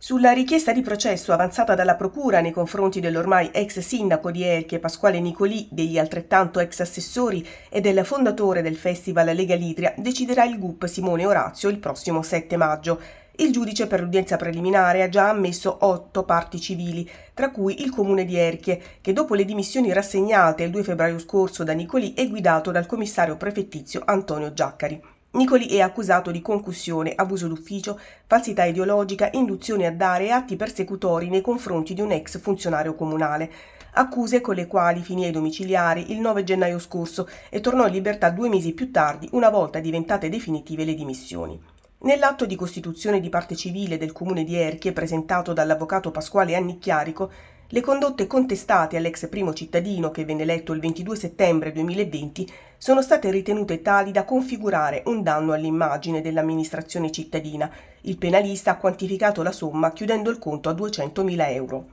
Sulla richiesta di processo avanzata dalla Procura nei confronti dell'ormai ex sindaco di Elche Pasquale Nicolì, degli altrettanto ex assessori e del fondatore del festival Lega Litria, deciderà il GUP Simone Orazio il prossimo 7 maggio. Il giudice per l'udienza preliminare ha già ammesso otto parti civili, tra cui il comune di Erchie, che dopo le dimissioni rassegnate il 2 febbraio scorso da Nicolì è guidato dal commissario prefettizio Antonio Giaccari. Nicoli è accusato di concussione, abuso d'ufficio, falsità ideologica, induzione a dare e atti persecutori nei confronti di un ex funzionario comunale. Accuse con le quali finì ai domiciliari il 9 gennaio scorso e tornò in libertà due mesi più tardi, una volta diventate definitive le dimissioni. Nell'atto di costituzione di parte civile del comune di Erchie, presentato dall'avvocato Pasquale Annicchiarico, le condotte contestate all'ex primo cittadino che venne eletto il 22 settembre 2020 sono state ritenute tali da configurare un danno all'immagine dell'amministrazione cittadina. Il penalista ha quantificato la somma chiudendo il conto a 200.000 euro.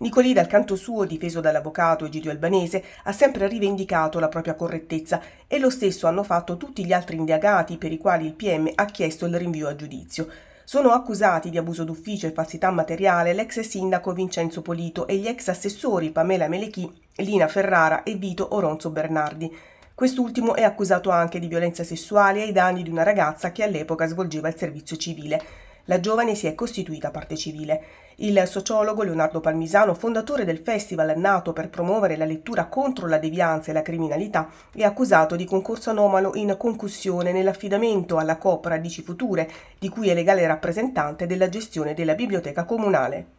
Nicolì, dal canto suo, difeso dall'avvocato Egidio Albanese, ha sempre rivendicato la propria correttezza e lo stesso hanno fatto tutti gli altri indagati per i quali il PM ha chiesto il rinvio a giudizio. Sono accusati di abuso d'ufficio e falsità materiale l'ex sindaco Vincenzo Polito e gli ex assessori Pamela Melechi, Lina Ferrara e Vito Oronzo Bernardi. Quest'ultimo è accusato anche di violenza sessuale ai danni di una ragazza che all'epoca svolgeva il servizio civile la giovane si è costituita parte civile. Il sociologo Leonardo Palmisano, fondatore del festival nato per promuovere la lettura contro la devianza e la criminalità, è accusato di concorso anomalo in concussione nell'affidamento alla Coop Radici Future, di cui è legale rappresentante della gestione della biblioteca comunale.